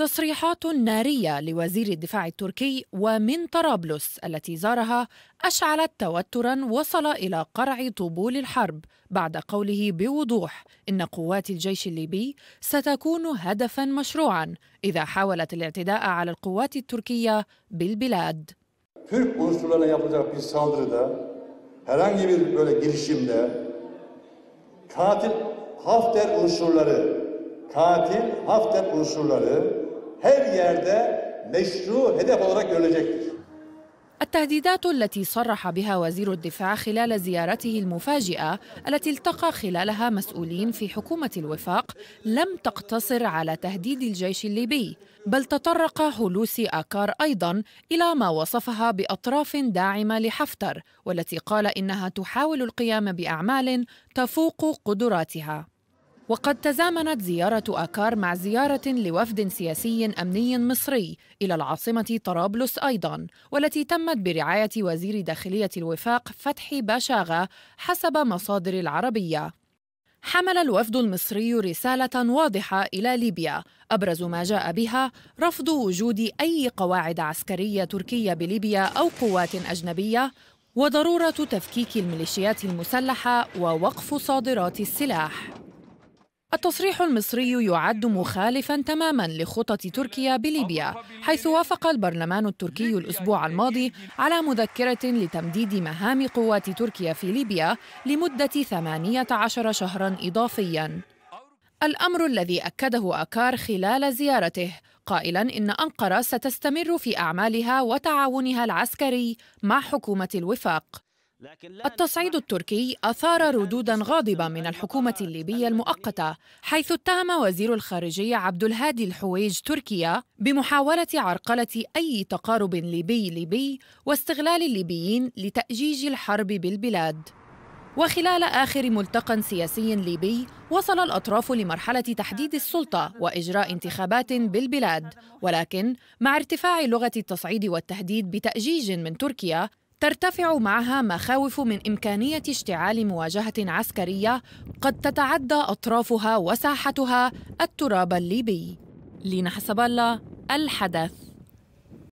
تصريحات نارية لوزير الدفاع التركي ومن طرابلس التي زارها أشعلت توترا وصل إلى قرع طبول الحرب بعد قوله بوضوح إن قوات الجيش الليبي ستكون هدفا مشروعا إذا حاولت الاعتداء على القوات التركية بالبلاد. katil Hafter unsurları katil Hafter unsurları her yerde meşru hedef olarak görülecektir. التهديدات التي صرح بها وزير الدفاع خلال زيارته المفاجئه التي التقى خلالها مسؤولين في حكومه الوفاق لم تقتصر على تهديد الجيش الليبي بل تطرق هلوسي اكار ايضا الى ما وصفها باطراف داعمه لحفتر والتي قال انها تحاول القيام باعمال تفوق قدراتها وقد تزامنت زيارة آكار مع زيارة لوفد سياسي أمني مصري إلى العاصمة طرابلس أيضا والتي تمت برعاية وزير داخلية الوفاق فتحي باشاغا حسب مصادر العربية حمل الوفد المصري رسالة واضحة إلى ليبيا أبرز ما جاء بها رفض وجود أي قواعد عسكرية تركية بليبيا أو قوات أجنبية وضرورة تفكيك الميليشيات المسلحة ووقف صادرات السلاح التصريح المصري يعد مخالفا تماما لخطط تركيا بليبيا حيث وافق البرلمان التركي الاسبوع الماضي على مذكره لتمديد مهام قوات تركيا في ليبيا لمده 18 شهرا اضافيا الامر الذي اكده اكار خلال زيارته قائلا ان انقره ستستمر في اعمالها وتعاونها العسكري مع حكومه الوفاق التصعيد التركي أثار ردودا غاضبة من الحكومة الليبية المؤقتة حيث اتهم وزير الخارجية عبد الهادي الحويج تركيا بمحاولة عرقلة أي تقارب ليبي ليبي واستغلال الليبيين لتأجيج الحرب بالبلاد وخلال آخر ملتقى سياسي ليبي وصل الأطراف لمرحلة تحديد السلطة وإجراء انتخابات بالبلاد ولكن مع ارتفاع لغة التصعيد والتهديد بتأجيج من تركيا ترتفع معها مخاوف من إمكانية اشتعال مواجهة عسكرية قد تتعدى أطرافها وساحتها التراب الليبي لينا حسب الله الحدث